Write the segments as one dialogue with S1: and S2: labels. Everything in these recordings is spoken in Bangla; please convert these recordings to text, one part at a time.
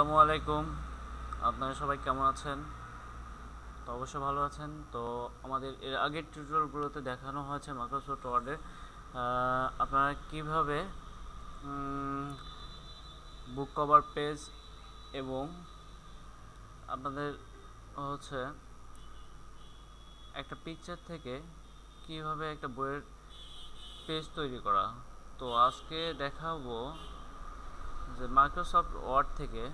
S1: আসসালামু আলাইকুম আপনারা সবাই কেমন আছেন তো অবশ্যই ভালো আছেন তো আমাদের এর আগের টিউটোরিয়ালগুলোতে দেখানো হয়েছে মাইক্রোসফট ওয়ার্ডে আপনারা কীভাবে বুক কভার পেজ এবং আপনাদের হচ্ছে একটা পিকচার থেকে কিভাবে একটা বইয়ের পেজ তৈরি করা তো আজকে দেখাবো যে মাইক্রোসফট ওয়ার্ড থেকে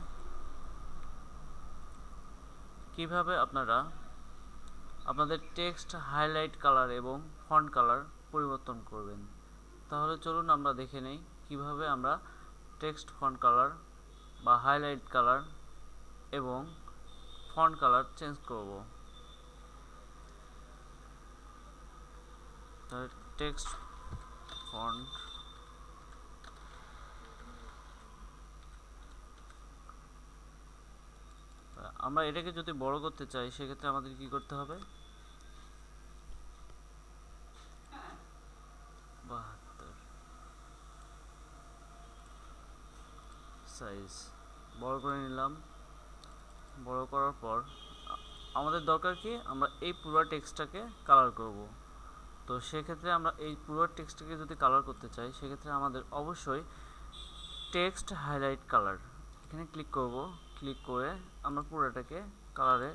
S1: কিভাবে আপনারা আপনাদের টেক্সট হাইলাইট কালার এবং ফন্ট কালার পরিবর্তন করবেন তাহলে চলুন আমরা দেখে নেই কিভাবে আমরা টেক্সট ফন্ট কালার বা হাইলাইট কালার এবং ফন্ট কালার চেঞ্জ করব টেক্সট ফন্ট আমরা এটাকে যদি বড় করতে চাই সেক্ষেত্রে আমাদের কি করতে হবে বাহাত্তর সাইজ বড় করে নিলাম বড় করার পর আমাদের দরকার কি আমরা এই পুরো টেক্সটটাকে কালার করব তো সেক্ষেত্রে আমরা এই পুরো টেক্সটটাকে যদি কালার করতে চাই সেক্ষেত্রে আমাদের অবশ্যই টেক্সট হাইলাইট কালার এখানে ক্লিক করব ক্লিক করে আমরা পুরোটাকে কালারে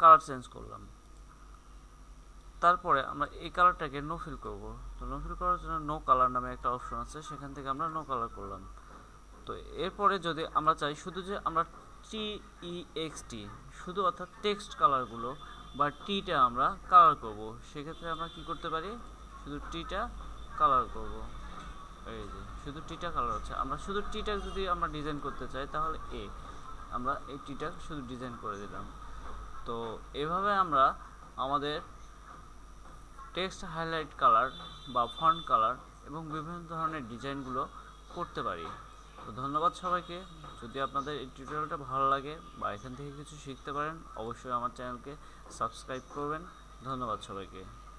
S1: কালার চেঞ্জ করলাম তারপরে আমরা এই কালারটাকে নো ফিল করবো তো নো ফিল করার জন্য নো কালার নামে একটা অপশন আছে সেখান থেকে আমরা নো কালার করলাম তো এরপরে যদি আমরা চাই শুধু যে আমরা টি ই এক্স টি শুধু অর্থাৎ টেক্সট কালারগুলো বা টিটা আমরা কালার করব সেক্ষেত্রে আমরা কি করতে পারি শুধু টিটা কালার করবো শুধু টিটা কালার হচ্ছে আমরা শুধু টিটাক যদি আমরা ডিজাইন করতে চাই তাহলে এ আমরা এই টিটাক শুধু ডিজাইন করে দিলাম তো এভাবে আমরা আমাদের টেক্সট হাইলাইট কালার বা ফন্ট কালার এবং বিভিন্ন ধরনের ডিজাইনগুলো করতে পারি তো ধন্যবাদ সবাইকে যদি আপনাদের এই টিউটোরিয়ালটা ভালো লাগে বা এখান থেকে কিছু শিখতে পারেন অবশ্যই আমার চ্যানেলকে সাবস্ক্রাইব করবেন ধন্যবাদ সবাইকে